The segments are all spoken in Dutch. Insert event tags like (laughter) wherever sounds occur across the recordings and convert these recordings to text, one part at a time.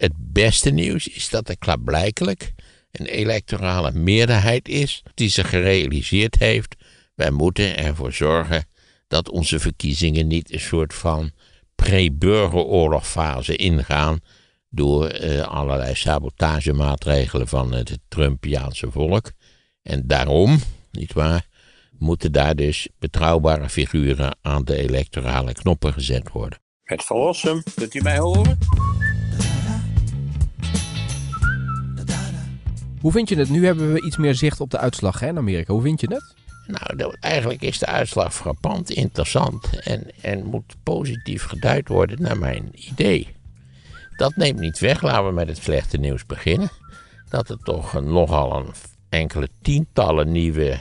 Het beste nieuws is dat er klaarblijkelijk een electorale meerderheid is die zich gerealiseerd heeft: wij moeten ervoor zorgen dat onze verkiezingen niet een soort van pre-burgeroorlogfase ingaan door eh, allerlei sabotagemaatregelen van het Trumpiaanse volk. En daarom, nietwaar, moeten daar dus betrouwbare figuren aan de electorale knoppen gezet worden. Het verlossen, kunt u mij horen? Hoe vind je het? Nu hebben we iets meer zicht op de uitslag hè, in Amerika. Hoe vind je het? Nou, eigenlijk is de uitslag frappant interessant en, en moet positief geduid worden naar mijn idee. Dat neemt niet weg, laten we met het slechte nieuws beginnen. Dat er toch nogal een enkele tientallen nieuwe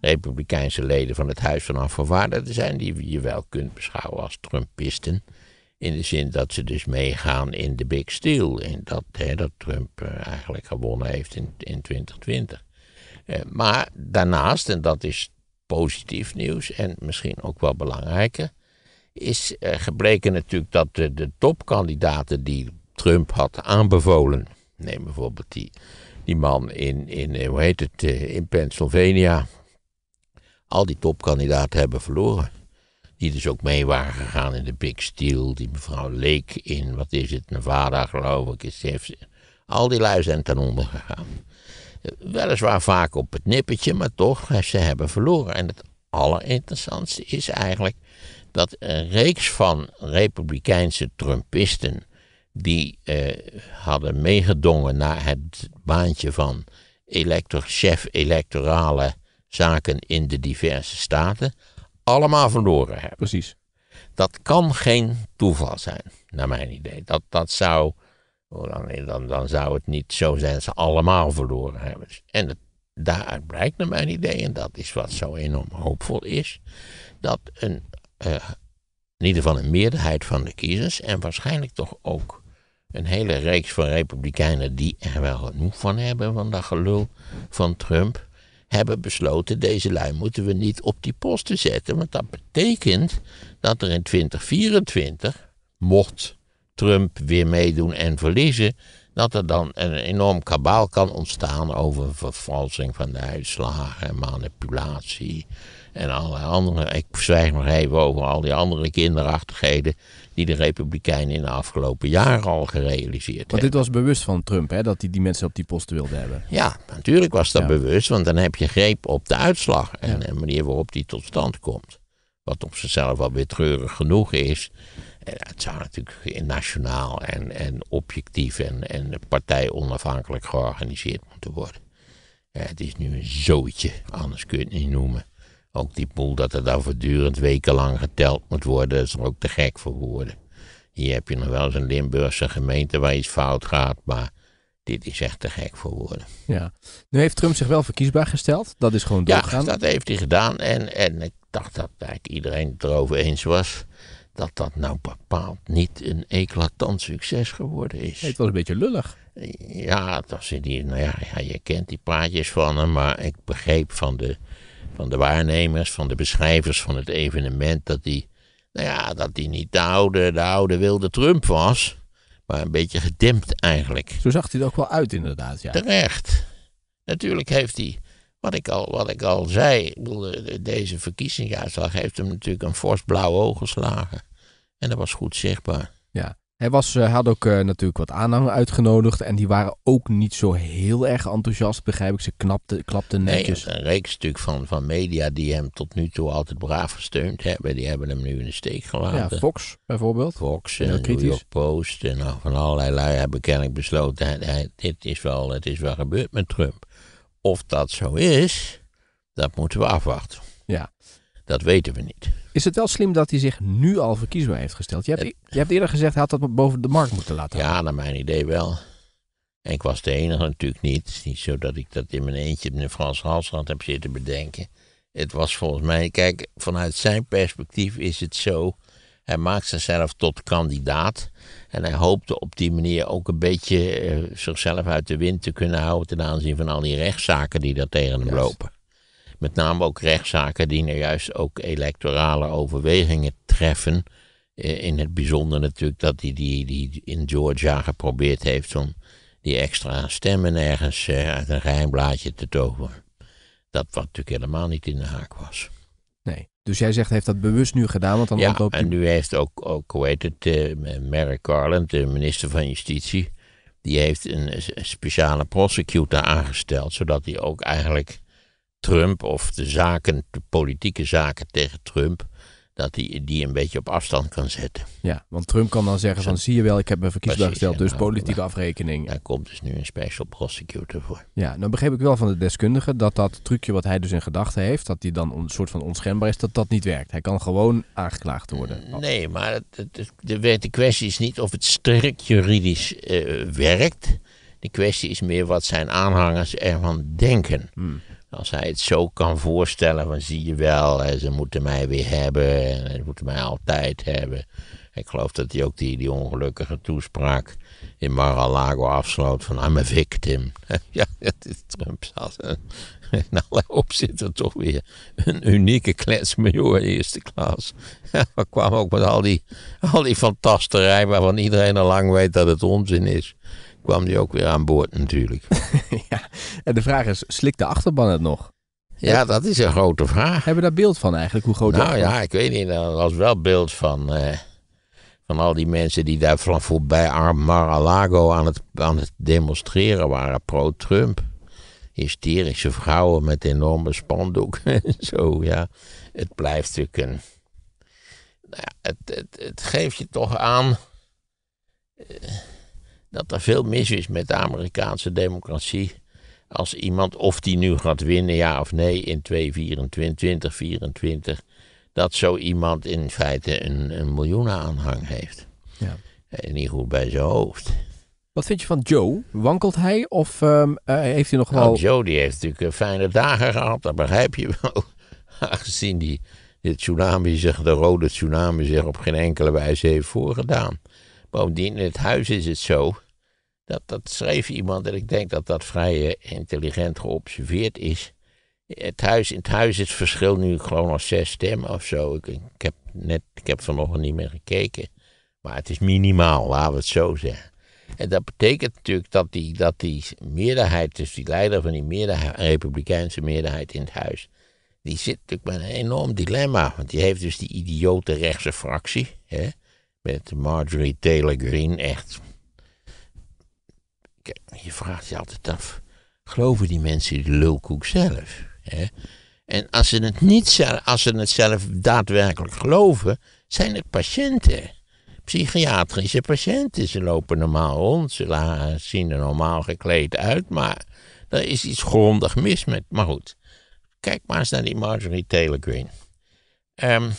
Republikeinse leden van het Huis van Afgevaardigden zijn, die je wel kunt beschouwen als Trumpisten. In de zin dat ze dus meegaan in de big steal. En dat, dat Trump eh, eigenlijk gewonnen heeft in, in 2020. Eh, maar daarnaast, en dat is positief nieuws en misschien ook wel belangrijker, is gebleken natuurlijk dat de, de topkandidaten die Trump had aanbevolen, neem bijvoorbeeld die, die man in, in, eh, hoe heet het, in Pennsylvania, al die topkandidaten hebben verloren. Die dus ook mee waren gegaan in de Big Steel. Die mevrouw Leek in, wat is het, Nevada geloof ik. Is, heeft, al die lui zijn ten onder gegaan. Weliswaar vaak op het nippertje, maar toch, ze hebben verloren. En het allerinteressantste is eigenlijk dat een reeks van republikeinse Trumpisten die eh, hadden meegedongen naar het baantje van elector, chef electorale zaken in de diverse staten, allemaal verloren hebben. Precies. Dat kan geen toeval zijn, naar mijn idee. Dat, dat zou, oh, dan, dan zou het niet zo zijn dat ze allemaal verloren hebben. En het, daaruit blijkt naar mijn idee, en dat is wat zo enorm hoopvol is, dat een, eh, in ieder geval een meerderheid van de kiezers, en waarschijnlijk toch ook een hele reeks van republikeinen die er wel genoeg van hebben van dat gelul van Trump, hebben besloten, deze lijn moeten we niet op die posten zetten. Want dat betekent dat er in 2024, mocht Trump weer meedoen en verliezen, dat er dan een enorm kabaal kan ontstaan over vervalsing van de uitslagen en manipulatie en allerlei andere. Ik zwijg nog even over al die andere kinderachtigheden die de Republikeinen in de afgelopen jaren al gerealiseerd hebben. Want dit was bewust van Trump, hè? dat hij die mensen op die posten wilde hebben. Ja, natuurlijk was dat bewust, want dan heb je greep op de uitslag en de manier waarop die tot stand komt. Wat op zichzelf alweer treurig genoeg is het zou natuurlijk nationaal en, en objectief en, en partijonafhankelijk georganiseerd moeten worden. het is nu een zootje, anders kun je het niet noemen. Ook die boel dat er dan voortdurend wekenlang geteld moet worden, dat is er ook te gek voor woorden. Hier heb je nog wel eens een Limburgse gemeente waar iets fout gaat, maar dit is echt te gek voor woorden. Ja. Nu heeft Trump zich wel verkiesbaar gesteld, dat is gewoon doorgaan. Ja, dat heeft hij gedaan en, en ik dacht dat eigenlijk iedereen het erover eens was dat dat nou bepaald niet een eclatant succes geworden is. Het was een beetje lullig. Ja, dat was die, nou ja, ja, je kent die plaatjes van hem, maar ik begreep van de, van de waarnemers, van de beschrijvers van het evenement, dat die, nou ja, dat die niet de oude, de oude wilde Trump was, maar een beetje gedempt eigenlijk. Zo zag hij er ook wel uit inderdaad, ja. Terecht. Natuurlijk heeft hij... Wat ik al, wat ik al zei, deze verkiezingsuitslag heeft hem natuurlijk een fors blauw oog geslagen. En dat was goed zichtbaar. Ja, hij was, eh, had ook eh, natuurlijk wat aanhang uitgenodigd. En die waren ook niet zo heel erg enthousiast, begrijp ik. Ze knapte, klapten netjes. een reeks stuk van, van media die hem tot nu toe altijd braaf gesteund hebben. Die hebben hem nu in de steek gelaten. Ja, Fox bijvoorbeeld. Fox en New York Post en nou, van allerlei lui hebben kennelijk besloten... dit is wel, het is wel gebeurd met Trump. Of dat zo is, dat moeten we afwachten. Ja. Dat weten we niet. Is het wel slim dat hij zich nu al verkiesbaar heeft gesteld? Je hebt, je hebt eerder gezegd, hij had dat boven de markt moeten laten. Ja, naar mijn idee wel. En ik was de enige natuurlijk niet. Het is niet zo dat ik dat in mijn eentje met Frans Halsrand heb zitten bedenken. Het was volgens mij, kijk, vanuit zijn perspectief is het zo. Hij maakt zichzelf tot kandidaat. En hij hoopte op die manier ook een beetje eh, zichzelf uit de wind te kunnen houden ten aanzien van al die rechtszaken die daar tegen hem lopen met name ook rechtszaken die nou juist ook electorale overwegingen treffen. In het bijzonder natuurlijk dat hij die, die in Georgia geprobeerd heeft om die extra stemmen ergens eh, uit een geheimblaadje te toveren. Dat wat natuurlijk helemaal niet in de haak was. Nee, dus jij zegt heeft dat bewust nu gedaan, want dan ja, en nu heeft ook, ook hoe heet het, eh, Merrick Mary Garland, de minister van Justitie, die heeft een speciale prosecutor aangesteld, zodat hij ook eigenlijk Trump of de zaken, de politieke zaken tegen Trump, dat hij die, een beetje op afstand kan zetten. Ja, want Trump kan dan zeggen van zie je wel, ik heb me verkiesbaar gesteld, dus nou, politieke nou, afrekening. Daar komt dus nu een special prosecutor voor. Ja, nou begreep ik wel van de deskundige dat dat trucje wat hij dus in gedachten heeft, dat hij dan een soort van onschendbaar is, dat dat niet werkt. Hij kan gewoon aangeklaagd worden. Eh, nee, maar het, de, de kwestie is niet of het strikt juridisch eh, werkt. De kwestie is meer wat zijn aanhangers ervan denken. Hmm. Als hij het zo kan voorstellen, van zie je wel, ze moeten mij weer hebben, en ze moeten mij altijd hebben. Ik geloof dat hij ook die, die ongelukkige toespraak in Mar-a-Lago afsloot van I'm a victim. (laughs) ja, dat is Trump zat (laughs) in alle opzichten toch weer een unieke kletsmajor eerste klas. (laughs) Maar kwam ook met al die, al die fantasterij waarvan iedereen al lang weet dat het onzin is kwam die ook weer aan boord natuurlijk. (laughs) ja, en de vraag is, slikt de achterban het nog? Ja, dat is een grote vraag. Hebben we daar beeld van eigenlijk? Hoe groot Nou ja, ik weet niet. Nou, er was wel beeld van, eh, van al die mensen die daar van voorbij Mar-a-Lago aan het, aan het demonstreren waren pro-Trump. Hysterische vrouwen met enorme spandoeken (laughs) en zo, ja. Het blijft natuurlijk een... Nou, het, het, het geeft je toch aan... Eh, dat er veel mis is met de Amerikaanse democratie. Als iemand, of die nu gaat winnen, ja of nee, in 2024, 2024, dat zo iemand in feite een, een miljoenen aanhang heeft. Ja. En niet goed bij zijn hoofd. Wat vind je van Joe? Wankelt hij of ehm, eh, heeft hij nog wel... Nou, Joe die heeft natuurlijk eh, fijne dagen gehad, dat begrijp je wel. (laughs) Aangezien die, de tsunami zich, de rode tsunami zich op geen enkele wijze heeft voorgedaan. Bovendien, in het huis is het zo. Dat, dat schreef iemand en ik denk dat dat vrij eh, intelligent geobserveerd is. Het huis, in het huis is het verschil nu gewoon al zes stemmen of zo. Ik, heb net, ik heb vanochtend niet meer gekeken. Maar het is minimaal, laten we het zo zeggen. En dat betekent natuurlijk dat die, dat die meerderheid, dus die leider van die meerderheid, republikeinse meerderheid in het huis, die zit natuurlijk met een enorm dilemma. Want die heeft dus die idiote rechtse fractie. Hè? met Marjorie Taylor Green echt. Je vraagt je altijd af, geloven die mensen die lulkoek zelf? Hè? En als ze, het niet zelf, als ze het zelf daadwerkelijk geloven, zijn het patiënten. Psychiatrische patiënten. Ze lopen normaal rond, ze zien er normaal gekleed uit, maar er is iets grondig mis met. Maar goed, kijk maar eens naar die Marjorie Taylor Green. Ehm,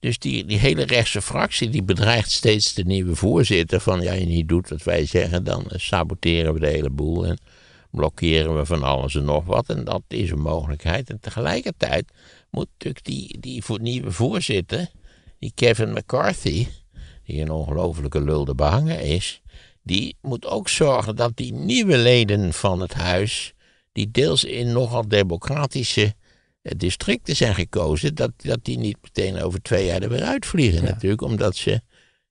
dus die, die hele rechtse fractie die bedreigt steeds de nieuwe voorzitter van ja, je niet doet wat wij zeggen, dan eh, saboteren we de hele boel en blokkeren we van alles en nog wat. En dat is een mogelijkheid. En tegelijkertijd moet natuurlijk die, die nieuwe voorzitter, die Kevin McCarthy, die een ongelofelijke lulde behangen is, die moet ook zorgen dat die nieuwe leden van het huis, die deels in nogal democratische eh, districten zijn gekozen, dat, dat die niet meteen over twee jaar er weer uitvliegen natuurlijk, omdat ze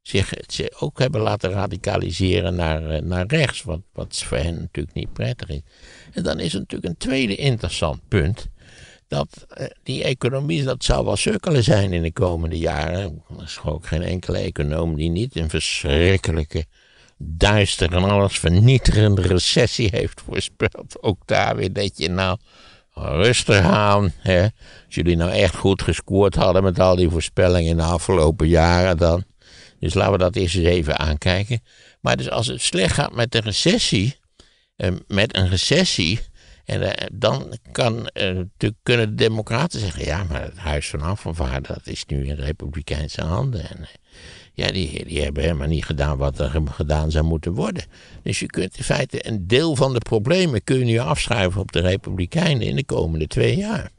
zich ze ook hebben laten radicaliseren naar, eh, naar rechts, wat, wat voor hen natuurlijk niet prettig is. En dan is er natuurlijk een tweede interessant punt, dat eh, die economie, dat zou wel sukkelen zijn in de komende jaren. Er is ook geen enkele econoom die niet een verschrikkelijke, duister en alles vernietigende recessie heeft voorspeld. Ook daar weer dat je nou rustig aan. Hè. Als jullie nou echt goed gescoord hadden met al die voorspellingen in de afgelopen jaren dan. Dus laten we dat eerst eens even aankijken. Maar dus als het slecht gaat met de recessie, eh, met een recessie, en, eh, dan kan, de, eh, kunnen de democraten zeggen, ja, maar het Huis van Afgevaardigden is nu in republikeinse handen. En, ja, die, die hebben helemaal niet gedaan wat er gedaan zou moeten worden. Dus je kunt in feite een deel van de problemen kun je afschuiven op de Republikeinen in de komende twee jaar.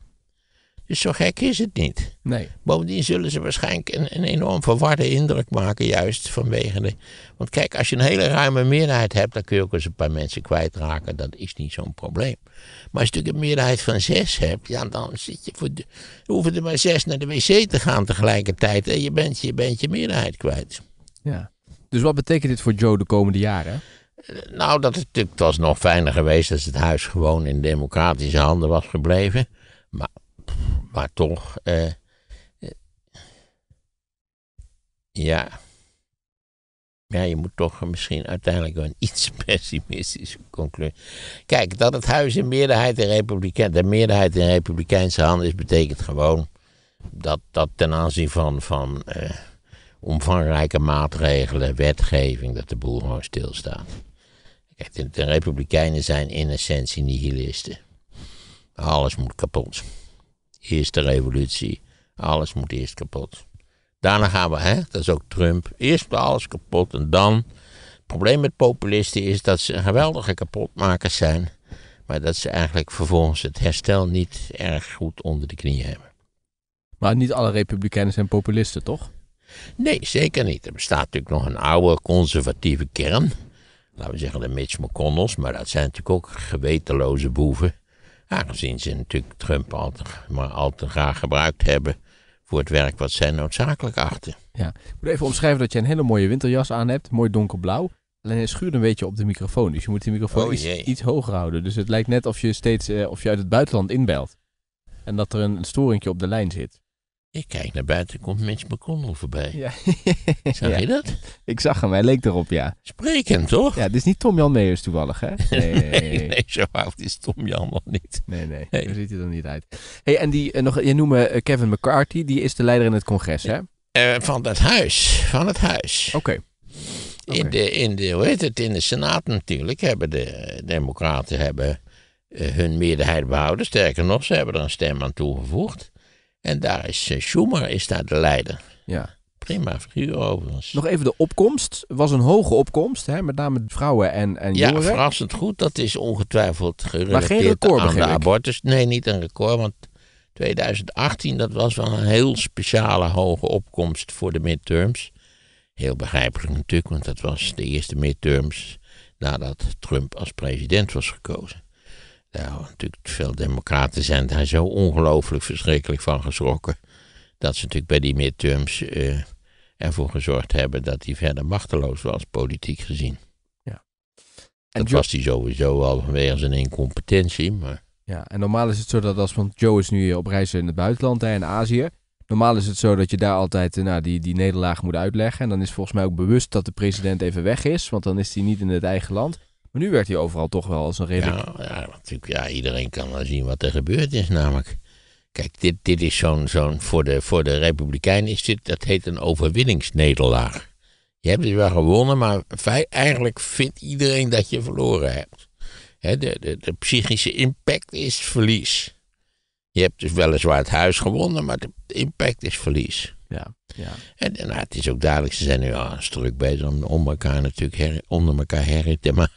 Dus zo gek is het niet. Nee. Bovendien zullen ze waarschijnlijk een, enorm verwarde indruk maken, juist vanwege de. Want kijk, als je een hele ruime meerderheid hebt, dan kun je ook eens een paar mensen kwijtraken. Dat is niet zo'n probleem. Maar als je natuurlijk een meerderheid van zes hebt, ja, dan zit je voor de, hoeven er maar zes naar de wc te gaan tegelijkertijd. En je bent je, bent je meerderheid kwijt. Ja. Dus wat betekent dit voor Joe de komende jaren? Nou, dat het, het was nog fijner geweest als het huis gewoon in democratische handen was gebleven. Maar maar toch, eh, eh, ja. Ja, je moet toch misschien uiteindelijk wel een (laughs) iets pessimistische conclusie. Kijk, dat het huis in meerderheid in republikein, de meerderheid in republikeinse handen is, betekent gewoon dat, dat ten aanzien van, van eh, omvangrijke maatregelen, wetgeving, dat de boel gewoon stilstaat. Kijk, de, de republikeinen zijn in essentie nihilisten. Alles moet kapot eerst de revolutie. Alles moet eerst kapot. Daarna gaan we, hè, dat is ook Trump. Eerst alles kapot en dan. Het probleem met populisten is dat ze geweldige kapotmakers zijn. Maar dat ze eigenlijk vervolgens het herstel niet erg goed onder de knie hebben. Maar niet alle republikeinen zijn populisten, toch? Nee, zeker niet. Er bestaat natuurlijk nog een oude conservatieve kern. Laten we zeggen de Mitch McConnell's, maar dat zijn natuurlijk ook gewetenloze boeven. Aangezien ze natuurlijk Trump al te, maar al te graag gebruikt hebben voor het werk wat zij noodzakelijk achten. Ja, ik moet even omschrijven dat je een hele mooie winterjas aan hebt, mooi donkerblauw. Alleen hij schuurt een beetje op de microfoon, dus je moet die microfoon oh, iets, hoger houden. Dus het lijkt net of je steeds eh, of je uit het buitenland inbelt en dat er een, een storingje op de lijn zit. Ik kijk naar buiten, komt Mitch McConnell voorbij. Ja. (laughs) Zag je dat? Ik zag hem, hij leek erop, ja. Sprekend, toch? Ja, dit is niet Tom-Jan toevallig, hè? (laughs) Nee, nee, nee, zo oud is Tom-Jan nog niet. Nee, nee, nee, daar ziet hij er niet uit. hey, en die, eh, nog, je noemde eh, Kevin McCarthy, die is de leider in het congres, hè? Eh, van dat huis, van het huis. Oké. In, de, in de, hoe heet het, in de Senaat natuurlijk hebben de democraten hebben hun meerderheid behouden. Sterker nog, ze hebben er een stem aan toegevoegd. En daar is eh, Schumer is daar de leider. Ja. Prima figuur overigens. Nog even de opkomst. was een hoge opkomst, hè? met name vrouwen en, en jongeren. Ja, verrassend goed. Dat is ongetwijfeld gerelateerd maar geen record, aan de abortus. Nee, niet een record, want 2018 dat was wel een heel speciale hoge opkomst voor de midterms. Heel begrijpelijk natuurlijk, want dat was de eerste midterms nadat Trump als president was gekozen. Nou, natuurlijk veel democraten zijn daar zo ongelooflijk verschrikkelijk van geschrokken. Dat ze natuurlijk bij die midterms eh, ervoor gezorgd hebben dat hij verder machteloos was, politiek gezien. Ja. En dat was hij sowieso al vanwege zijn incompetentie. Maar... Ja, en normaal is het zo dat als, want Joe is nu eh, op reis in het buitenland, en in Azië. Normaal is het zo dat je daar altijd eh, nou, die, die nederlaag moet uitleggen. En dan is volgens mij ook bewust dat de president even weg is, want dan is hij niet in het eigen land. Maar nu werkt hij overal toch wel als een reden. Ja, ja, natuurlijk, ja, iedereen kan wel zien wat er gebeurd is namelijk. Kijk, dit, dit is zo'n, zo'n voor, de, voor de Republikein is dit, dat heet een overwinningsnederlaag. Je hebt dus wel gewonnen, maar eigenlijk vindt iedereen dat je verloren hebt. de, de, de psychische impact is verlies. Je hebt dus weliswaar het huis gewonnen, maar de impact is verlies. Ja, ja. En, en nou, het is ook duidelijk, ze zijn nu al een stuk bezig om, elkaar natuurlijk her, onder elkaar herrie te (laughs) maken.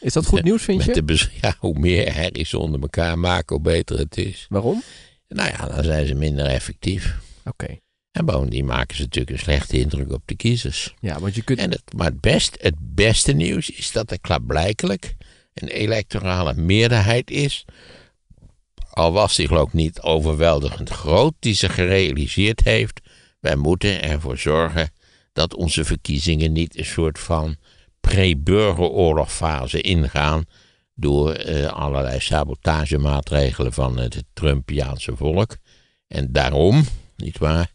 Is dat goed nieuws, vind je? (laughs) ja, hoe meer herrie ze onder elkaar maken, hoe beter het is. Waarom? Nou ja, dan zijn ze minder effectief. Oké. En bovendien maken ze natuurlijk een slechte indruk op de kiezers. Ja, want je kunt... En het, maar het, best, het beste nieuws is dat er klaarblijkelijk een electorale meerderheid is... al was die geloof ik niet overweldigend groot... die ze gerealiseerd heeft wij moeten ervoor zorgen dat onze verkiezingen niet een soort van pre-burgeroorlogfase ingaan door eh, allerlei sabotagemaatregelen van het Trumpiaanse volk. En daarom, nietwaar,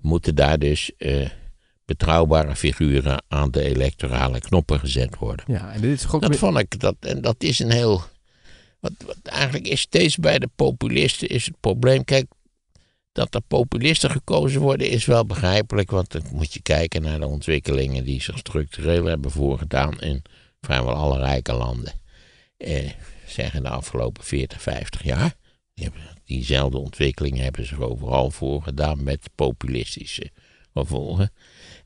moeten daar dus eh, betrouwbare figuren aan de electorale knoppen gezet worden. Ja, en dit is goed... Dat vond ik, dat, en dat is een heel... eigenlijk is steeds bij de populisten is het probleem. Kijk, dat er populisten gekozen worden is wel begrijpelijk, want dan moet je kijken naar de ontwikkelingen die zich structureel hebben voorgedaan in vrijwel alle rijke landen. Eh, zeggen de afgelopen 40, 50 jaar. Diezelfde ontwikkelingen hebben zich overal voorgedaan met populistische gevolgen.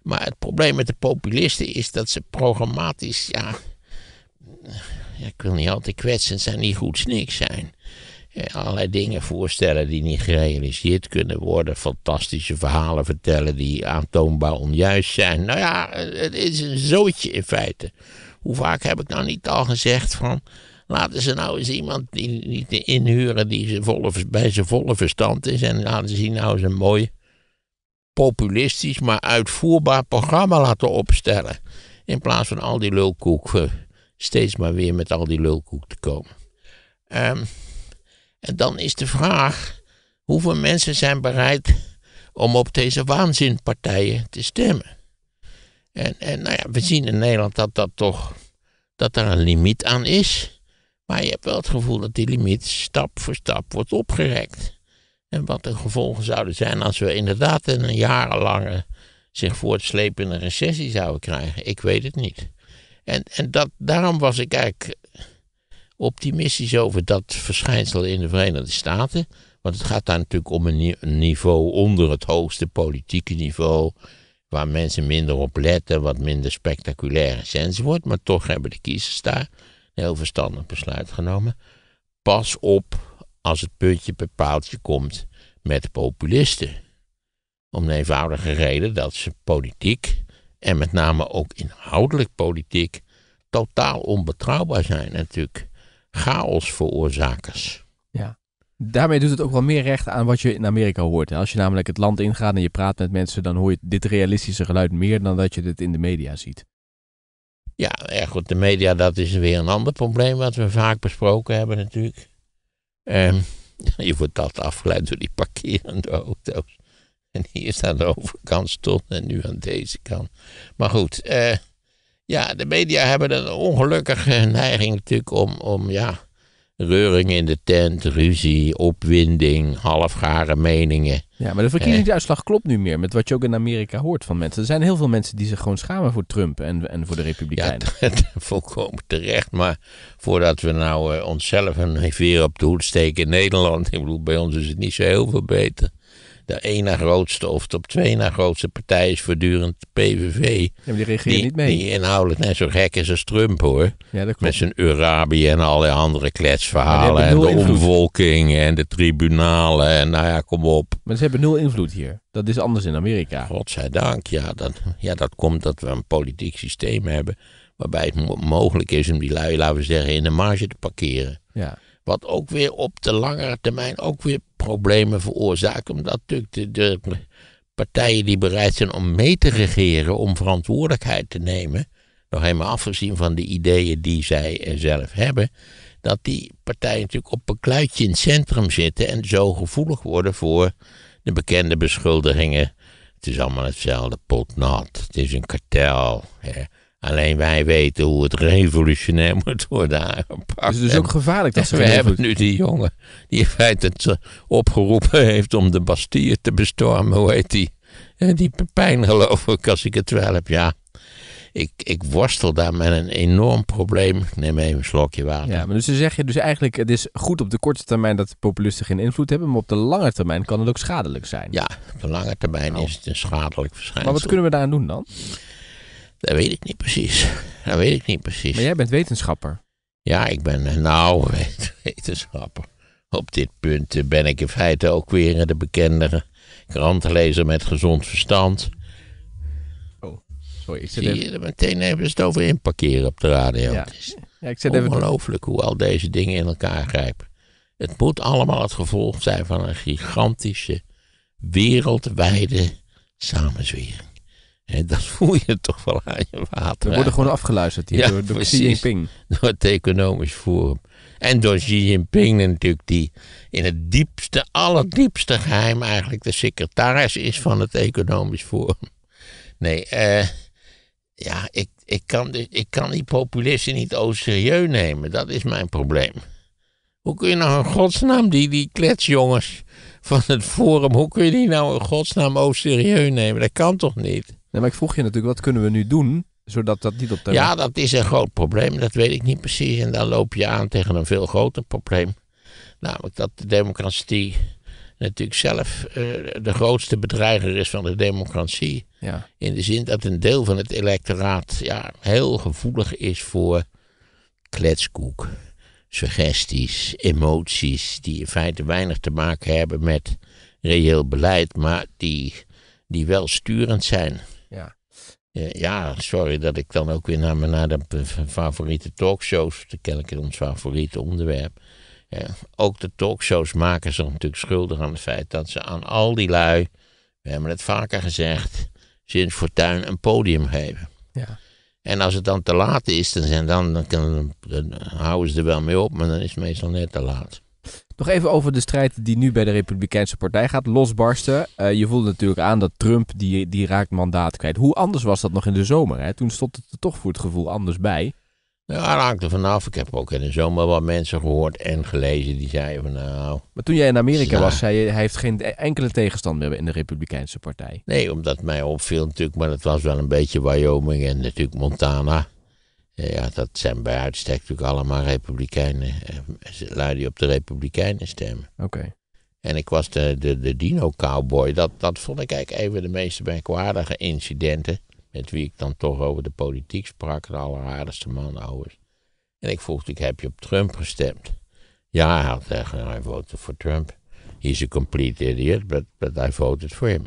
Maar het probleem met de populisten is dat ze programmatisch, ja, ik wil niet altijd kwetsend zijn, niet goed snik zijn. Eh, allerlei dingen voorstellen die niet gerealiseerd kunnen worden. Fantastische verhalen vertellen die aantoonbaar onjuist zijn. Nou ja, het is een zootje in feite. Hoe vaak heb ik nou niet al gezegd van. Laten ze nou eens iemand die, niet inhuren die ze volle, bij zijn volle verstand is. En laten ze nou eens een mooi populistisch, maar uitvoerbaar programma laten opstellen. In plaats van al die lulkoek, steeds maar weer met al die lulkoek te komen. Um, en dan is de vraag: hoeveel mensen zijn bereid om op deze waanzinpartijen te stemmen? En, en nou ja, we zien in Nederland dat dat toch dat er een limiet aan is. Maar je hebt wel het gevoel dat die limiet stap voor stap wordt opgerekt. En wat de gevolgen zouden zijn als we inderdaad een jarenlange zich voortslepende recessie zouden krijgen. Ik weet het niet. En, en dat, daarom was ik eigenlijk optimistisch over dat verschijnsel in de Verenigde Staten. Want het gaat daar natuurlijk om een niveau onder het hoogste politieke niveau. Waar mensen minder op letten, wat minder spectaculair is enzovoort. Maar toch hebben de kiezers daar een heel verstandig besluit genomen. Pas op als het puntje per paaltje komt met populisten. Om de eenvoudige reden dat ze politiek, en met name ook inhoudelijk politiek, totaal onbetrouwbaar zijn natuurlijk chaosveroorzakers. Ja. Daarmee doet het ook wel meer recht aan wat je in Amerika hoort. Als je namelijk het land ingaat en je praat met mensen, dan hoor je dit realistische geluid meer dan dat je dit in de media ziet. Ja, ja goed, de media, dat is weer een ander probleem wat we vaak besproken hebben natuurlijk. Ehm, (laughs) je wordt altijd afgeleid door die parkerende auto's. En hier staat de overkant stond en nu aan deze kant. Maar goed, eh... Ja, de media hebben een ongelukkige neiging natuurlijk om, om ja, reuring in de tent, ruzie, opwinding, halfgare meningen. Ja, maar de verkiezingsuitslag eh. klopt nu meer met wat je ook in Amerika hoort van mensen. Er zijn heel veel mensen die zich gewoon schamen voor Trump en, en voor de Republikeinen. Ja, (laughs) volkomen terecht. Maar voordat we nou eh, onszelf een veer op de hoed steken in Nederland, ik bedoel, bij ons is het niet zo heel veel beter de één na grootste of de twee na grootste partij is voortdurend PVV. die reageren niet mee. Die inhoudelijk net zo gek is als Trump hoor. Met zijn Urabi en allerlei andere kletsverhalen. En de invloed. omvolking en de tribunalen. En nou ja, kom op. Maar ze hebben nul invloed hier. Dat is anders in Amerika. Godzijdank, ja. Dat, ja, dat komt dat we een politiek systeem hebben. Waarbij het mogelijk is om die lui, laten we zeggen, in de marge te parkeren. Ja. Wat ook weer op de langere termijn ook weer problemen veroorzaken. Omdat natuurlijk de, partijen die bereid zijn om mee te regeren, om verantwoordelijkheid te nemen, nog helemaal afgezien van de ideeën die zij zelf hebben, dat die partijen natuurlijk op een kluitje in het centrum zitten en zo gevoelig worden voor de bekende beschuldigingen. Het is allemaal hetzelfde potnat, het is een kartel. Hè. Alleen wij weten hoe het revolutionair (laughs) moet worden aangepakt. Het is dus ook gevaarlijk dat ze... We hebben nu die jongen die in feite eh, opgeroepen heeft om de Bastille te bestormen. Hoe heet die? Eh, die pijn geloof ik, als ik het wel heb, ja. Ik, ik worstel daar met een enorm probleem. Ik neem even een slokje water. Ja, maar dus dan zeg je dus eigenlijk, het is goed op de korte termijn dat de populisten geen invloed hebben, maar op de lange termijn kan het ook schadelijk zijn. Ja, op de lange termijn nou. is het een schadelijk verschijnsel. Maar wat kunnen we daaraan doen dan? Dat weet ik niet precies. Dat weet ik niet precies. Maar jij bent wetenschapper. Ja, ik ben eh, nou (laughs) wetenschapper. Op dit punt eh, ben ik in feite ook weer de bekende krantenlezer met gezond verstand. Oh, sorry. Ik zit Zie je, er meteen even het over inparkeren op de radio. Ja. ik zit Ongelooflijk hoe al deze dingen in elkaar grijpen. Het moet allemaal het gevolg zijn van een gigantische, wereldwijde samenzwering. En dat (laughs) voel je toch wel aan je water. We worden gewoon afgeluisterd hier door, door Xi Jinping. Door het Economisch Forum. En door Xi Jinping natuurlijk, die in het diepste, allerdiepste geheim eigenlijk de secretaris is van het Economisch Forum. Nee, eh ja, ik, ik, kan, ik kan die populisten niet o serieus nemen. Dat is mijn probleem. Hoe kun je nou in godsnaam die, die kletsjongens van het forum, hoe kun je die nou in godsnaam o serieus nemen? Dat kan toch niet? Nee, maar ik vroeg je natuurlijk, wat kunnen we nu doen zodat dat niet op de. Ja, dat is een groot probleem, dat weet ik niet precies. En dan loop je aan tegen een veel groter probleem. Namelijk dat de democratie natuurlijk zelf eh, de grootste bedreiger is van de democratie. Ja. In de zin dat een deel van het electoraat ja, heel gevoelig is voor kletskoek, suggesties, emoties, die in feite weinig te maken hebben met reëel beleid, maar die, die wel sturend zijn. Ja. Ja, sorry dat ik dan ook weer naar, naar de favoriete talkshows, ik in ons favoriete onderwerp. Ja, ook de talkshows maken zich natuurlijk schuldig aan het feit dat ze aan al die lui, we hebben het vaker gezegd, sinds Fortuin een podium geven. Ja. En als het dan te laat is, dan, zijn dan, dan, dan, dan houden ze er wel mee op, maar dan is het meestal net te laat. Nog even over de strijd die nu bij de Republikeinse Partij gaat losbarsten. Eh, je voelde natuurlijk aan dat Trump die, die raakt mandaat kwijt. Hoe anders was dat nog in de zomer? Hè? Toen stond het er toch voor het gevoel anders bij. Nou, dat hangt er vanaf. Ik heb ook in de zomer wat mensen gehoord en gelezen die zeiden van nou... Maar toen jij in Amerika was, zei je, hij heeft geen e-, enkele tegenstand meer in de Republikeinse Partij. Nee, omdat mij opviel natuurlijk, maar het was wel een beetje Wyoming en natuurlijk Montana. Ja, dat zijn bij uitstek natuurlijk allemaal republikeinen. Eh, Lui die op de republikeinen stemmen. Oké. En ik was de, de, de dino-cowboy. Dat, dat vond ik eigenlijk even de meest merkwaardige incidenten. Met wie ik dan toch over de politiek sprak. De alleraardigste man ouders. En ik vroeg natuurlijk, heb je op Trump gestemd? Ja, hij had gezegd, I voted voor Trump. He's a complete idiot, but, but I voted for him.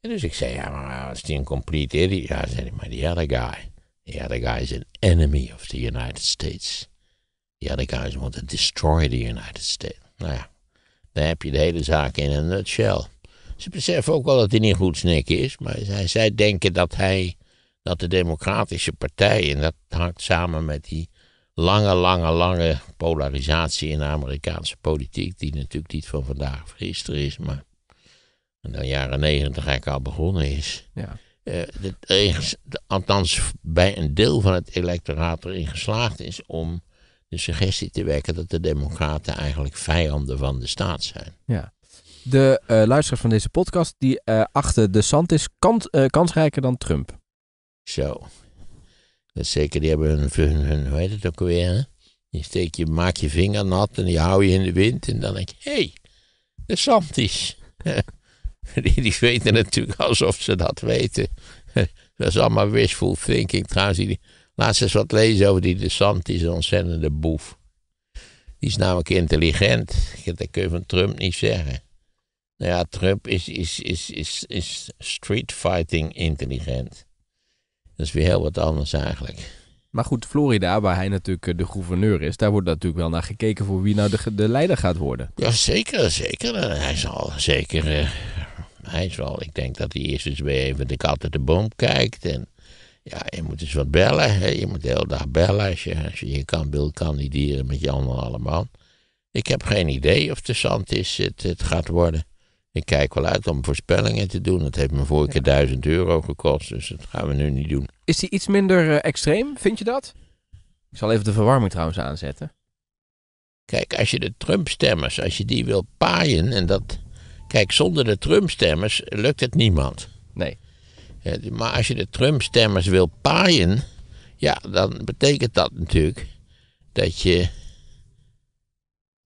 En dus ik zei, ja, maar is hij een complete idiot? Ja, zei hij, maar die other guy. The other guy is an enemy of the United States. The other guys want to destroy the United States. Nou ja, daar heb je de hele zaak in een nutshell. Ze beseffen ook wel dat hij niet goed snikken is, maar zij, denken dat hij, dat de Democratische Partij, en dat hangt samen met die lange, lange, lange polarisatie in de Amerikaanse politiek, die natuurlijk niet van vandaag of gisteren is, maar in de jaren negentig eigenlijk al begonnen is. Ja. Eh, dat althans bij een deel van het electoraat erin geslaagd is om de suggestie te wekken dat de Democraten eigenlijk vijanden van de staat zijn. Ja. De uh, eh, luisteraars van deze podcast die uh, eh, achten de Santis kant, kansrijker dan Trump. Zo. Dat zeker, die hebben hun, hun, hoe heet het ook alweer? Je steek je, maak je vinger nat en die hou je in de wind en dan denk je, hé, hey, de Santis. (laughs) (laughs) Die, die weten natuurlijk alsof ze dat weten. (laughs) Dat is allemaal wishful thinking. Trouwens, die, laatst eens wat lezen over die De Sant, die is een ontzettende boef. Die is namelijk intelligent. Dat kun je van Trump niet zeggen. Nou ja, Trump is, is, is, is, is street fighting intelligent. Dat is weer heel wat anders eigenlijk. Maar goed, Florida, waar hij natuurlijk eh, de gouverneur is, daar wordt natuurlijk wel naar gekeken voor wie nou de, de leider gaat worden. Ja, zeker, zeker. Hij zal zeker eh, hij zal, ik denk dat hij eerst eens weer even de kat uit de boom kijkt. En ja, je moet eens wat bellen. Hè? Je moet de hele dag bellen als je, als je, kan wil kandideren met je en allemaal. Ik heb geen idee of de zand is, het, het gaat worden. Ik kijk wel uit om voorspellingen te doen. Dat heeft me vorige keer 1000 euro gekost, dus dat gaan we nu niet doen. Is die iets minder eh, extreem, vind je dat? Ik zal even de verwarming trouwens aanzetten. Kijk, als je de Trump-stemmers, als je die wil paaien, en dat, Kijk, zonder de Trump-stemmers lukt het niemand. Nee. Maar als je de Trump-stemmers wil paaien, ja, dan betekent dat natuurlijk dat je,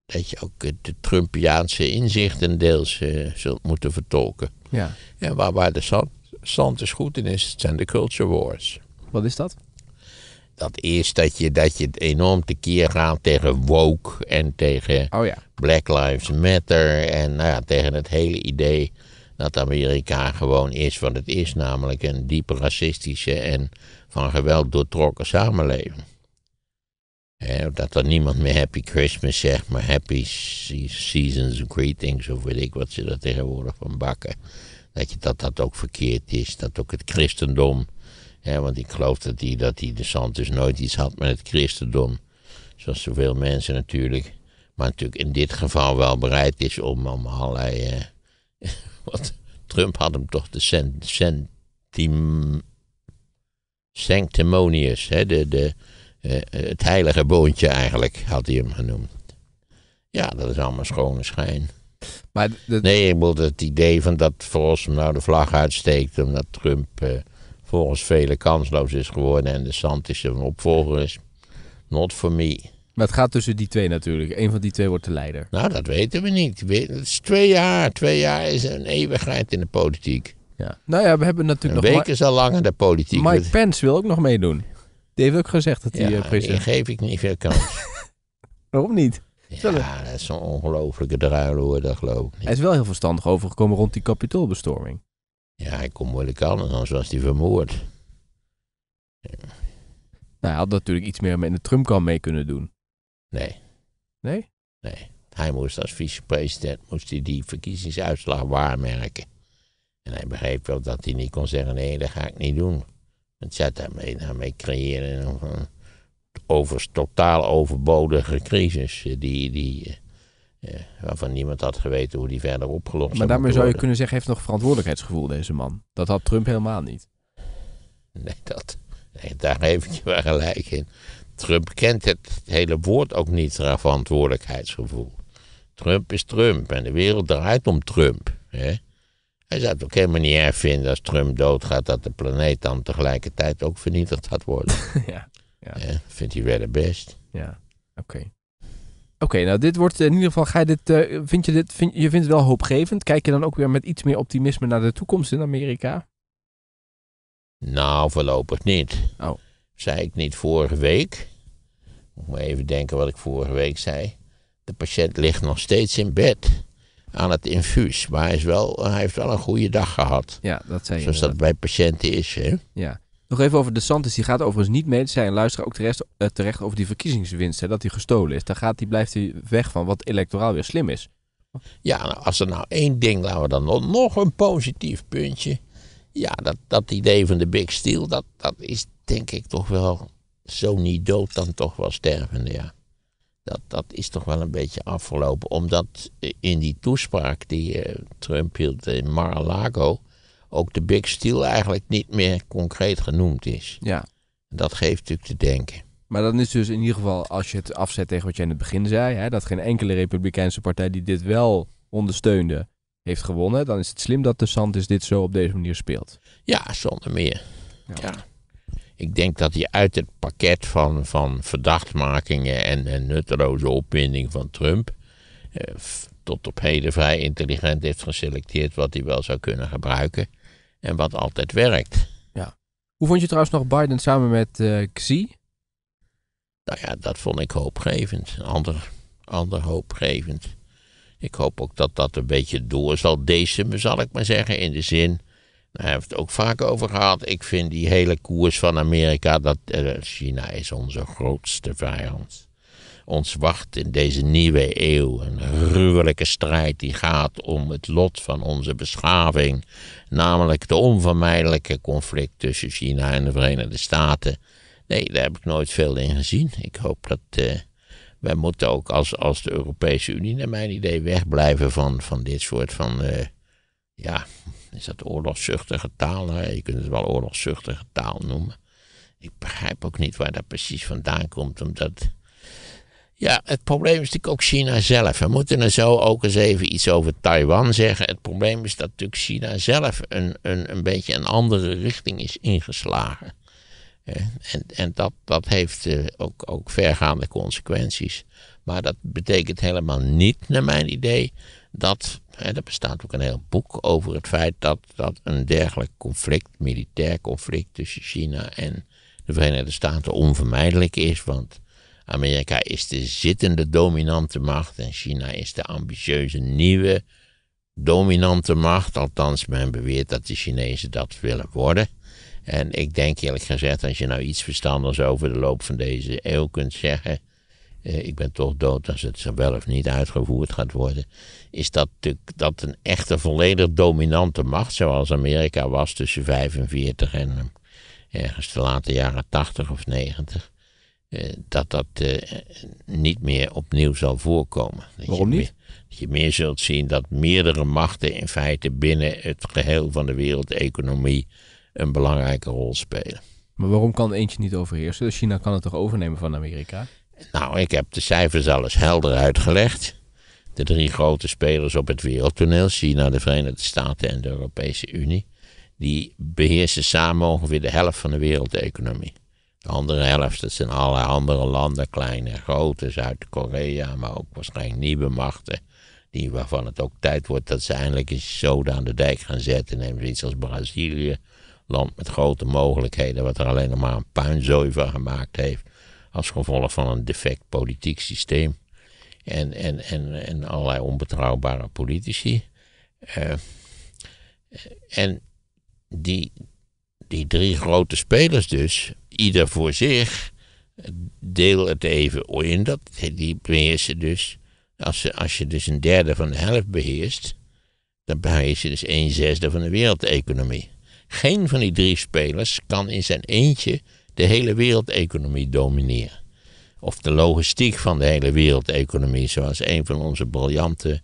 dat je ook de Trumpiaanse inzichten deels eh, zult moeten vertolken. Ja. En waar, waar de zand zand is goed in is, het zijn de culture wars. Wat is dat? dat is dat je, dat je het enorm tekeer gaat tegen woke en tegen oh ja. Black Lives Matter en nou tegen het hele idee dat Amerika gewoon is wat het is, namelijk een diep racistische en van geweld doortrokken samenleving. dat er niemand meer Happy Christmas zegt, maar Happy Seasons Greetings of weet ik wat ze er tegenwoordig van bakken. Dat, je, dat dat ook verkeerd is, dat ook het christendom ja, want ik geloof dat die, dat die de Santos nooit iets had met het christendom. Zoals zoveel mensen natuurlijk. Maar natuurlijk in dit geval wel bereid is om, om allerlei. Eh, (laughs) wat, Trump had hem toch de cent, centim, sanctimonious, hè, de, de, eh, het heilige boontje eigenlijk, had hij hem genoemd. Ja, dat is allemaal schone schijn. Maar Nee, ik bedoel, het idee van dat hem nou de vlag uitsteekt omdat Trump. Eh, volgens velen kansloos is geworden en de Santis zijn opvolger is. Not for me. Maar het gaat tussen die twee natuurlijk. Een van die twee wordt de leider. Nou, dat weten we niet. Het is twee jaar. Twee jaar is een eeuwigheid in de politiek. Ja. Nou ja, we hebben natuurlijk nog... Een is al lang de politiek. Mike Pence wil ook nog meedoen. Die heeft ook gezegd dat hij ja, eh, president... geef ik niet veel kans. (laughs) Waarom niet? Ja, dat is zo'n ongelofelijke druil hoor, dat geloof ik Hij is wel heel verstandig overgekomen rond die kapitoolbestorming. Ja, hij kon moeilijk aan, anders was hij vermoord. Nou, hij had natuurlijk iets meer met de kan mee kunnen doen. Nee. Nee? Nee. Hij moest als vicepresident moest hij die verkiezingsuitslag waarmerken. En hij begreep wel dat hij niet kon zeggen, nee, dat ga ik niet doen. Het zat daarmee, daarmee creëren een over, totaal overbodige crisis eh, die... die eh, waarvan niemand had geweten hoe die verder opgelost zou Maar daarmee zou je kunnen zeggen, heeft nog verantwoordelijkheidsgevoel deze man. Dat had Trump helemaal niet. Nee, dat, daar heeft je wel gelijk in. Trump kent het hele woord ook niet, verantwoordelijkheidsgevoel. Trump is Trump en de wereld draait om Trump. Hè? Hij zou het ook helemaal niet erg vinden als Trump doodgaat, dat de planeet dan tegelijkertijd ook vernietigd gaat worden. (laughs) ja, ja. vindt hij wel het best. Ja, oké. Oké, nou dit wordt eh, in ieder geval, ga je dit, eh, vind je dit, vind, je vindt het wel hoopgevend? Kijk je dan ook weer met iets meer optimisme naar de toekomst in Amerika? Nou, voorlopig niet. Oh. Zei ik niet vorige week? Moet maar even denken wat ik vorige week zei. De patiënt ligt nog steeds in bed aan het infuus. Maar hij, is wel, hij heeft wel een goede dag gehad. Ja, dat zei Zoals dat bij patiënten is. Hè? Ja. Nog even over de Santis. Die gaat overigens niet mee. Zij luisteren ook eh, terecht, over die verkiezingswinst. Hè, dat die gestolen is. Daar gaat, die blijft hij weg van. Wat electoraal weer slim is. Ja, nou, als er nou één ding, laten we dan nog, een positief puntje. Ja, dat, dat idee van de Big Steel, dat, dat is denk ik toch wel zo niet dood, dan toch wel stervende, ja. Dat, dat is toch wel een beetje afgelopen. Omdat eh, in die toespraak die eh, Trump hield in Mar-a-Lago, ook de Big Steel eigenlijk niet meer concreet genoemd is. Ja. Dat geeft natuurlijk te denken. Maar dan is dus in ieder geval, als je het afzet tegen wat je in het begin zei, hè, dat geen enkele Republikeinse partij die dit wel ondersteunde, heeft gewonnen, dan is het slim dat de Santis dit zo op deze manier speelt. Ja, zonder meer. Ja. Ik denk dat hij uit het pakket van, van verdachtmakingen en, en nutteloze opwinding van Trump eh, tot op heden vrij intelligent heeft geselecteerd wat hij wel zou kunnen gebruiken en wat altijd werkt. Ja. Hoe vond je trouwens nog Biden samen met eh, Xi? Nou ja, dat vond ik hoopgevend. Ander, ander hoopgevend. Ik hoop ook dat dat een beetje door zal decemen, zal ik maar zeggen. In de zin, daar hebben we het ook vaak over gehad. Ik vind die hele koers van Amerika, dat eh, China is onze grootste vijand. Ons wacht in deze nieuwe eeuw een ruwelijke strijd die gaat om het lot van onze beschaving, namelijk de onvermijdelijke conflict tussen China en de Verenigde Staten. Nee, daar heb ik nooit veel in gezien. Ik hoop dat uh, wij moeten ook als, als de Europese Unie, naar mijn idee, wegblijven van, van dit soort van, uh, ja, is dat oorlogszuchtige taal? Nou, je kunt het wel oorlogszuchtige taal noemen. Ik begrijp ook niet waar dat precies vandaan komt, omdat ja, het probleem is natuurlijk ook China zelf. We moeten er zo ook eens even iets over Taiwan zeggen. Het probleem is dat natuurlijk China zelf een, een, een beetje een andere richting is ingeslagen. En, en dat, dat heeft eh, ook, ook vergaande consequenties. Maar dat betekent helemaal niet, naar mijn idee, dat. er bestaat ook een heel boek over het feit dat, dat een dergelijk conflict, militair conflict tussen China en de Verenigde Staten onvermijdelijk is. Want Amerika is de zittende dominante macht en China is de ambitieuze nieuwe dominante macht. Althans, men beweert dat de Chinezen dat willen worden. En ik denk eerlijk gezegd, als je nou iets verstandigs over de loop van deze eeuw kunt zeggen, eh, ik ben toch dood als het zo wel of niet uitgevoerd gaat worden, is dat, dat een echte volledig dominante macht, zoals Amerika was tussen 45 en eh, ergens de late jaren 80 of 90, eh, dat dat eh, niet meer opnieuw zal voorkomen. Dat Waarom niet? dat je meer zult zien dat meerdere machten in feite binnen het geheel van de wereldeconomie een belangrijke rol spelen. Maar waarom kan eentje niet overheersen? Dus China kan het toch overnemen van Amerika? Nou, ik heb de cijfers alles helder uitgelegd. De drie grote spelers op het wereldtoneel, China, de Verenigde Staten en de Europese Unie, die beheersen samen ongeveer de helft van de wereldeconomie. De andere helft, dat zijn allerlei andere landen, kleine en grote, Zuid-Korea, maar ook waarschijnlijk nieuwe machten. Die, waarvan het ook tijd wordt dat ze eindelijk eens zoden aan de dijk gaan zetten. Neem iets als Brazilië, land met grote mogelijkheden, wat er alleen nog maar een puinzooi van gemaakt heeft. Als gevolg van een defect politiek systeem. En, en, en, en allerlei onbetrouwbare politici. Eh, en die, die drie grote spelers dus, ieder voor zich, deel het even in. Dat, die beheersen dus, als, als je dus een derde van de helft beheerst, dan beheers je dus een zesde van de wereldeconomie. Geen van die drie spelers kan in zijn eentje de hele wereldeconomie domineren. Of de logistiek van de hele wereldeconomie, zoals een van onze briljante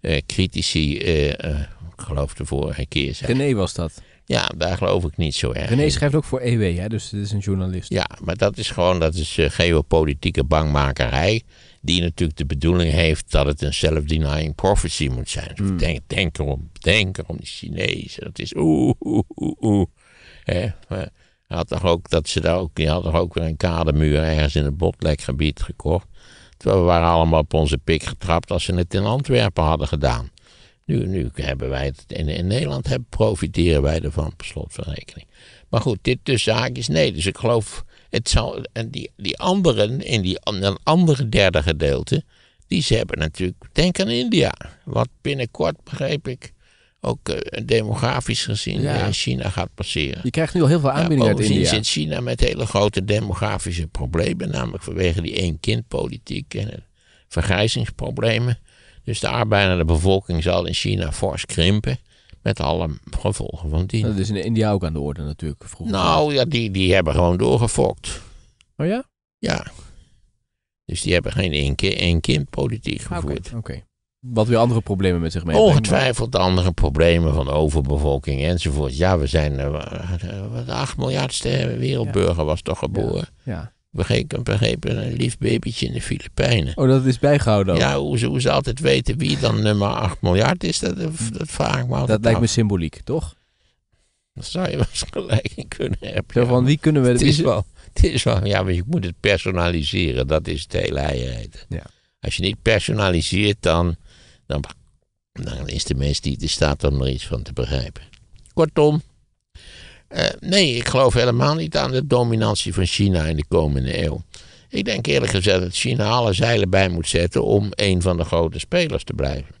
eh, critici, eh, eh, ik geloof de vorige keer zei. René was dat. Ja, daar geloof ik niet zo erg. René schrijft ook voor EW, hè? dus het is een journalist. Ja, maar dat is gewoon dat is, eh, geopolitieke bangmakerij. Die natuurlijk de bedoeling heeft dat het een self-denying prophecy moet zijn. Dus hmm. Denk, denk, erom, denk erom, die Chinezen. Dat is oeh, oeh, oeh, oeh. had toch ook, dat ze daar ook, die toch ook weer een kademuur ergens in het botlekgebied gekocht. Terwijl we waren allemaal op onze pik getrapt als ze het in Antwerpen hadden gedaan. Nu, nu hebben wij het in, in Nederland, profiteren wij ervan, per slot van rekening. Maar goed, dit dus zaak is nee. Dus ik geloof, het zal, en die, die anderen in die, een andere derde gedeelte, die ze hebben natuurlijk, denk aan India. Wat binnenkort, begreep ik, ook eh, demografisch gezien in China gaat passeren. Je krijgt nu al heel veel aanbiedingen ja, uit India. zit China met hele grote demografische problemen, namelijk vanwege die één-kind-politiek en vergrijzingsproblemen. Dus de arbeidende en de bevolking zal in China fors krimpen. Met alle gevolgen van die. Dat is in India ook aan de orde natuurlijk. Vroeger. Nou ja, die, die hebben gewoon doorgefokt. Oh ja? Ja. Dus die hebben geen één, kind politiek ah, gevoerd. Oké. Wat weer andere problemen met zich meebrengt. Ongetwijfeld andere problemen van overbevolking enzovoort. Ja, we zijn de eh, eh, acht 8 miljardste wereldburger was toch geboren. ja begrepen, begrepen een lief babytje in de Filipijnen. Oh, dat is bijgehouden Ja, hoe ze, hoe ze altijd weten wie dan nummer 8 miljard is, dat, dat vraag ik me Dat lijkt me symboliek, toch? Daar zou je wel eens gelijk in kunnen hebben. ja, van, wie kunnen we... Het is, wel, het is wel... Ja, maar je moet het personaliseren. Dat is de hele eieren. Ja. Als je niet personaliseert, dan, dan, dan is de mens die in staat om er iets van te begrijpen. Kortom, eh, nee, ik geloof helemaal niet aan de dominantie van China in de komende eeuw. Ik denk eerlijk gezegd dat China alle zeilen bij moet zetten om een van de grote spelers te blijven.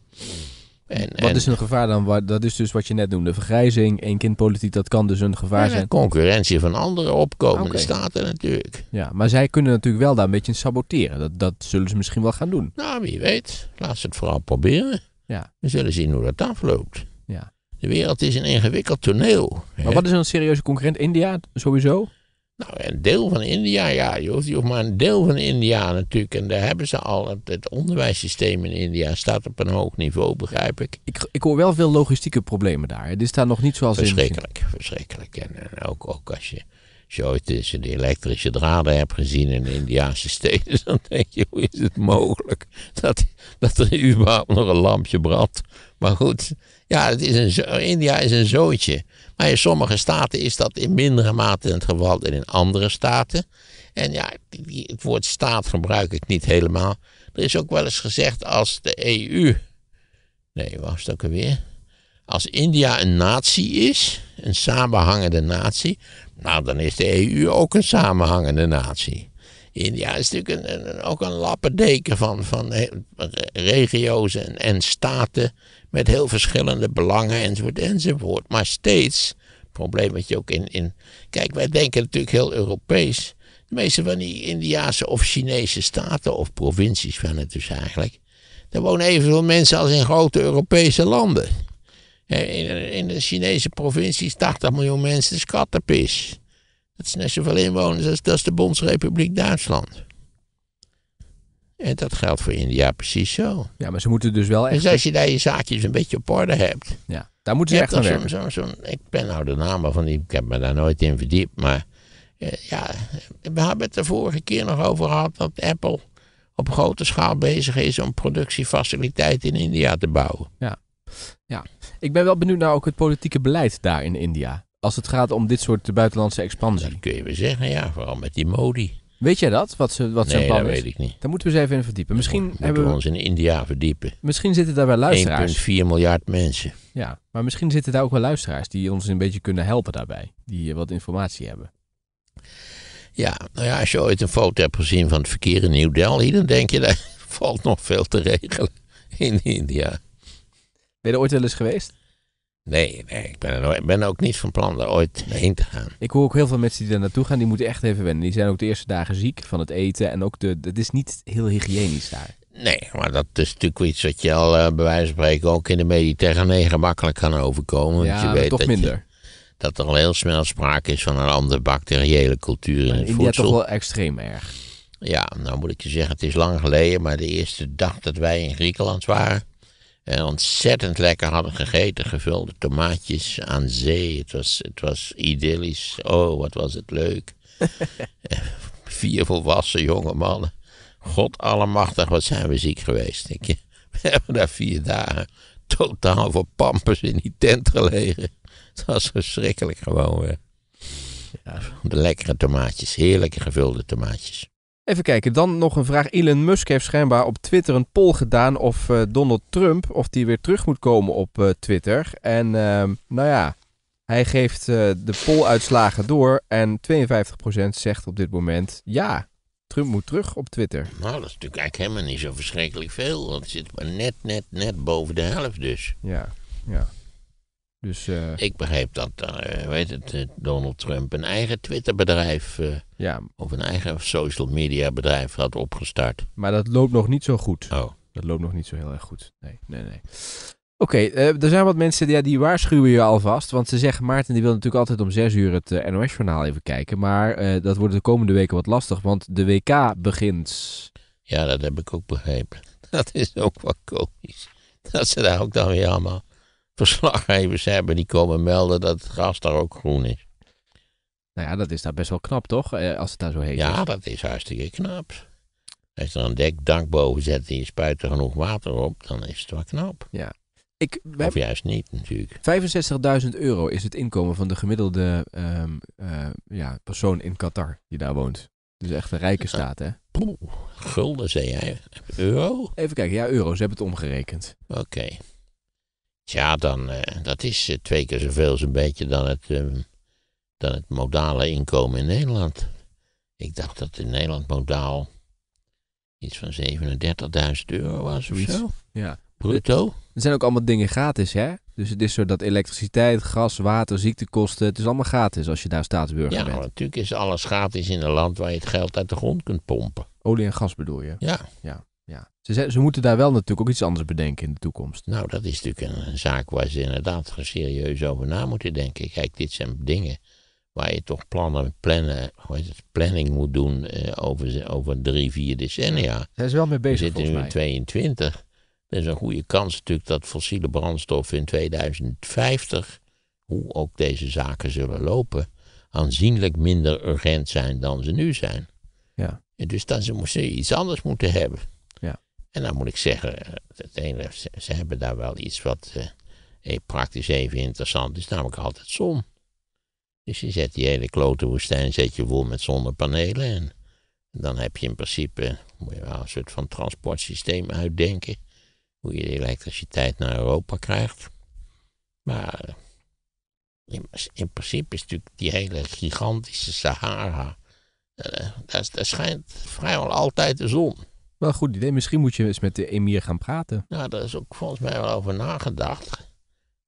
En, wat is een gevaar dan? Dat is dus wat je net noemde, vergrijzing, één kindpolitiek, dat kan dus een gevaar zijn. Concurrentie van andere opkomende staten natuurlijk. Ja, maar zij kunnen natuurlijk wel daar een beetje saboteren. Dat, dat zullen ze misschien wel gaan doen. Nou, wie weet. Laat ze het vooral proberen. Ja. We zullen zien hoe dat afloopt. Ja. De wereld is een ingewikkeld toneel. Maar wat is een serieuze concurrent? India sowieso? Nou, een deel van India, ja. Je hoeft, maar een deel van India natuurlijk. En daar hebben ze al. Het onderwijssysteem in India staat op een hoog niveau, begrijp ik. Ik, ik hoor wel veel logistieke problemen daar. Dit staat nog niet zoals verschrikkelijk, in. Verschrikkelijk, verschrikkelijk. En, en ook, ook als je als je eens de elektrische draden hebt gezien in de Indiaanse steden, (laughs) dan denk je, hoe is het mogelijk dat, dat er überhaupt nog een lampje brandt? Maar goed, ja, het is een, India is een zootje. Maar in sommige staten is dat in mindere mate het geval dan in andere staten. En ja, het woord staat gebruik ik niet helemaal. Er is ook wel eens gezegd als de EU. Nee, was het ook alweer? Als India een natie is, een samenhangende natie, nou dan is de EU ook een samenhangende natie. India is natuurlijk een, ook een lappendeken van, van regio's en, en staten met heel verschillende belangen enzovoort enzovoort. Maar steeds, probleem wat je ook in, in... Kijk, wij denken natuurlijk heel Europees. De meeste van die Indiase of Chinese staten of provincies van het dus eigenlijk. daar wonen evenveel mensen als in grote Europese landen. Eh, in, de Chinese provincies 80 miljoen mensen is Dat is net zoveel inwoners als, als de Bondsrepubliek Duitsland. En dat geldt voor India precies zo. Ja, maar ze moeten dus wel dus echt... Dus als je daar je zaakjes een beetje op orde hebt... Ja, daar moeten ze echt aan werken. Zo, ik ben nou de naam van die... Ik heb me daar nooit in verdiept, maar... Eh, ja, we hebben het de vorige keer nog over gehad dat Apple op grote schaal bezig is om productiefaciliteiten in India te bouwen. Ja. Ik ben wel benieuwd naar ook het politieke beleid daar in India. Als het gaat om dit soort buitenlandse expansie. Dat kun je wel zeggen, ja. Vooral met die Modi. Weet jij dat? Wat, ze, wat zijn nee, dat weet ik niet. Daar moeten we eens even in verdiepen. Misschien moeten hebben we, ons in India verdiepen. Misschien zitten daar wel luisteraars. 1,4 miljard mensen. Ja, maar misschien zitten daar ook wel luisteraars die ons een beetje kunnen helpen daarbij. Die eh, wat informatie hebben. Ja, nou ja, als je ooit een foto hebt gezien van het verkeer in New Delhi, dan denk je, (laughs) daar valt nog veel te regelen in India je er ooit wel eens geweest? Nee, nee ik ben, er, ben ook niet van plan er ooit heen te gaan. Ik hoor ook heel veel mensen die daar naartoe gaan, die moeten echt even wennen. Die zijn ook de eerste dagen ziek van het eten. En ook de, het is niet heel hygiënisch daar. Nee, maar dat is natuurlijk iets wat je al uh, bij wijze van spreken ook in de Mediterranee gemakkelijk kan overkomen. Ja, want je weet toch dat minder. dat er al heel snel sprake is van een andere bacteriële cultuur in, in het India voedsel. toch wel extreem erg. Ja, nou moet ik je zeggen, het is lang geleden, maar de eerste dag dat wij in Griekenland waren, en eh, ontzettend lekker hadden gegeten, gevulde tomaatjes aan zee. Het was, het was idyllisch. Oh, wat was het leuk. (laughs) Eh, vier volwassen jonge mannen. God allemachtig, wat zijn we ziek geweest. We hebben daar vier dagen totaal voor pampers in die tent gelegen. Het was verschrikkelijk gewoon weer. Ja. De lekkere tomaatjes, heerlijke gevulde tomaatjes. Even kijken, dan nog een vraag. Elon Musk heeft schijnbaar op Twitter een poll gedaan of eh, Donald Trump, of die weer terug moet komen op eh, Twitter. En ehm, nou ja, hij geeft eh, de polluitslagen door en 52% zegt op dit moment ja, Trump moet terug op Twitter. Nou, dat is natuurlijk eigenlijk helemaal niet zo verschrikkelijk veel, want het zit maar net, net, net boven de helft dus. Ja, ja. Dus, eh, ik begreep dat, eh, weet het, eh, Donald Trump een eigen Twitter-bedrijf ja. of een eigen social media bedrijf had opgestart. Maar dat loopt nog niet zo goed. Oh. Dat loopt nog niet zo heel erg goed. Nee, nee, nee. Oké, er zijn wat mensen die waarschuwen je alvast. Want ze zeggen, Maarten die wil natuurlijk altijd om zes uur het NOS-journaal even kijken. Maar dat wordt de komende weken wat lastig, want de WK begint. Ja, dat heb ik ook begrepen. (laughs) Dat is ook wat komisch. Dat ze daar ook dan weer allemaal verslaggevers hebben die komen melden dat het gras daar ook groen is. Nou ja, dat is daar best wel knap, toch? Eh, als het daar zo heet ja, is. Ja, dat is hartstikke knap. Als je er een dekdank boven zet en je spuit er genoeg water op, dan is het wel knap. Ja. Ik, of juist niet, natuurlijk. 65.000 euro is het inkomen van de gemiddelde ehm, eh, ja, persoon in Qatar die daar woont. Dus echt een rijke staat, hè? gulden zei jij. Euro? Even kijken, ja, euro's hebben het omgerekend. Oké. Ja, dan, eh, dat is eh, twee keer zoveel zo'n beetje dan het, ehm, dan het modale inkomen in Nederland. Ik dacht dat in Nederland modaal iets van 37.000 euro was of zo. Ja. Bruto. Er zijn ook allemaal dingen gratis, hè? Dus het is zo dat elektriciteit, gas, water, ziektekosten, het is allemaal gratis als je daar staatsburger ja, bent. Ja, natuurlijk is alles gratis in een land waar je het geld uit de grond kunt pompen. Olie en gas bedoel je? Ja. ja. Ja. Ze, ze moeten daar wel natuurlijk ook iets anders bedenken in de toekomst. Nou, dat is natuurlijk een, zaak waar ze inderdaad serieus over na moeten denken. Kijk, dit zijn dingen waar je toch plannen, plannen, hoe heet het, planning moet doen eh, over, over drie, vier decennia. Daar is wel mee bezig. We zitten nu in 22. Er is een goede kans natuurlijk dat fossiele brandstoffen in 2050, hoe ook deze zaken zullen lopen, aanzienlijk minder urgent zijn dan ze nu zijn. Ja. En dus dan ze iets anders moeten hebben. En dan moet ik zeggen, eh, het ze, hebben daar wel iets wat eh, eh, praktisch even interessant is, namelijk altijd zon. Dus je zet die hele klote woestijn, zet je vol met zonnepanelen en dan heb je in principe, moet je wel een soort van transportsysteem uitdenken, hoe je de elektriciteit naar Europa krijgt. Maar eh, in principe is natuurlijk die hele gigantische Sahara, daar, daar schijnt vrijwel altijd de zon. Wel een goed idee. Misschien moet je eens met de emir gaan praten. Nou, daar is ook volgens mij wel over nagedacht. Ik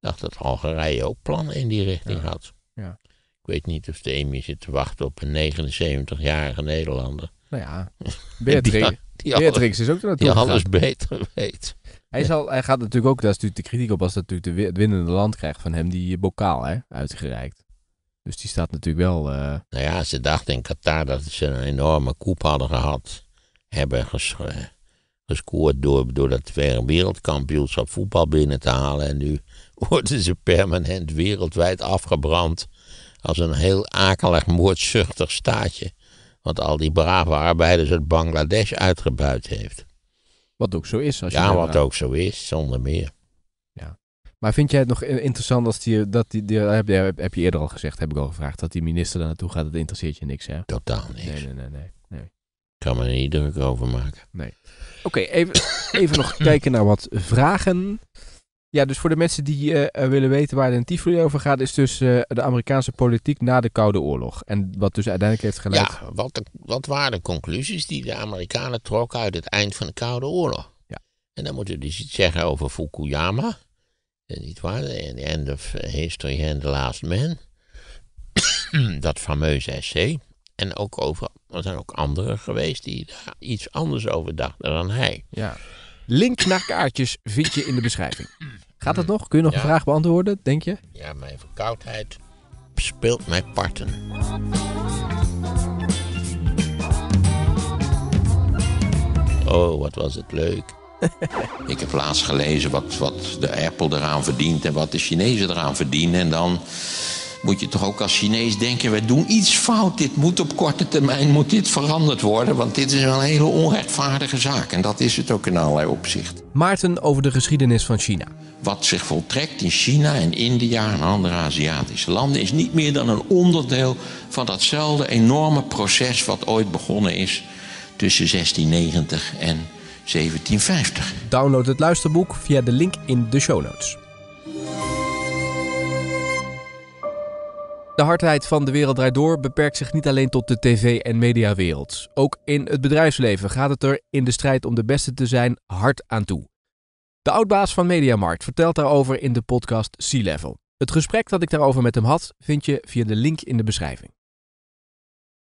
dacht dat Algerije ook plannen in die richting had. Ja. Ik weet niet of de emir zit te wachten op een 79-jarige Nederlander. Nou ja, (laughs) Beatrix, is ook er natuurlijk. Die alles beter weet. Hij, zal, hij gaat natuurlijk ook, daar is natuurlijk de kritiek op, als dat natuurlijk de, het winnende land krijgt van hem, die bokaal hè, uitgereikt. Dus die staat natuurlijk wel... Eh, nou ja, ze dachten in Qatar dat ze een enorme koep hadden gehad hebben eh, gescoord door, door dat wereldkampioenschap voetbal binnen te halen. En nu (laughs) worden ze permanent wereldwijd afgebrand als een heel akelig moordzuchtig staatje. Wat al die brave arbeiders uit Bangladesh uitgebuit heeft. Wat ook zo is. Als ja, wat ook zo is, zonder meer. Ja. Maar vind jij het nog eh, interessant als die, dat die, heb, je, heb, je eerder al gezegd, heb ik al gevraagd, dat die minister daar naartoe gaat, dat interesseert je niks hè? Totaal niks. Nee, nee, nee. nee kan me er niet druk over maken. Nee. Oké, even, (coughs) even nog kijken naar wat vragen. Ja, dus voor de mensen die eh, eh, willen weten waar het in over gaat, is dus eh, de Amerikaanse politiek na de Koude Oorlog. En wat dus uiteindelijk heeft geleid. Ja, wat, wat waren de conclusies die de Amerikanen trokken uit het eind van de Koude Oorlog? Ja. En dan moeten we dus iets zeggen over Fukuyama. Niet waar? The end of history and the last man. (coughs) dat fameuze essay. En ook over, er zijn ook anderen geweest die daar iets anders over dachten dan hij. Ja. Link naar kaartjes vind je in de beschrijving. Gaat dat nog? Kun je nog een vraag beantwoorden, denk je? Ja, mijn verkoudheid speelt mij parten. Oh, wat was het leuk. (laughs) Ik heb laatst gelezen wat, wat de Apple eraan verdient en wat de Chinezen eraan verdienen. En dan moet je toch ook als Chinees denken: we doen iets fout. Dit moet op korte termijn moet dit veranderd worden, want dit is een hele onrechtvaardige zaak. En dat is het ook in allerlei opzichten. Maarten over de geschiedenis van China. Wat zich voltrekt in China en India en andere Aziatische landen is niet meer dan een onderdeel van datzelfde enorme proces wat ooit begonnen is tussen 1690 en 1750. Download het luisterboek via de link in de show notes. De hardheid van de wereld draait door beperkt zich niet alleen tot de tv- en mediawereld. Ook in het bedrijfsleven gaat het er, in de strijd om de beste te zijn, hard aan toe. De oudbaas van Mediamarkt vertelt daarover in de podcast Sea Level. Het gesprek dat ik daarover met hem had, vind je via de link in de beschrijving.